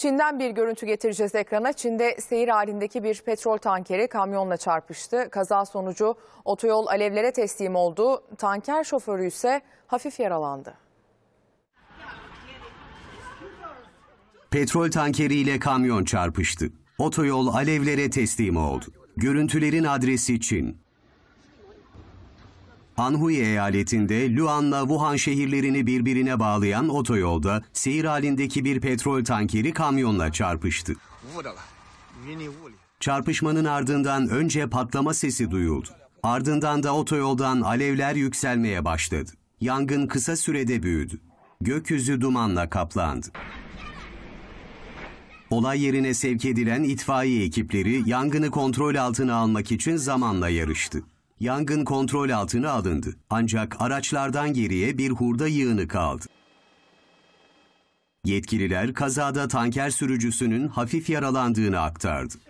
Çin'den bir görüntü getireceğiz ekrana. Çin'de seyir halindeki bir petrol tankeri kamyonla çarpıştı. Kaza sonucu otoyol alevlere teslim oldu. Tanker şoförü ise hafif yaralandı. Petrol tankeriyle kamyon çarpıştı. Otoyol alevlere teslim oldu. Görüntülerin adresi Çin. Anhui eyaletinde Luan'la Wuhan şehirlerini birbirine bağlayan otoyolda seyir halindeki bir petrol tankeri kamyonla çarpıştı. Çarpışmanın ardından önce patlama sesi duyuldu. Ardından da otoyoldan alevler yükselmeye başladı. Yangın kısa sürede büyüdü. Gökyüzü dumanla kaplandı. Olay yerine sevk edilen itfaiye ekipleri yangını kontrol altına almak için zamanla yarıştı. Yangın kontrol altına alındı. Ancak araçlardan geriye bir hurda yığını kaldı. Yetkililer kazada tanker sürücüsünün hafif yaralandığını aktardı.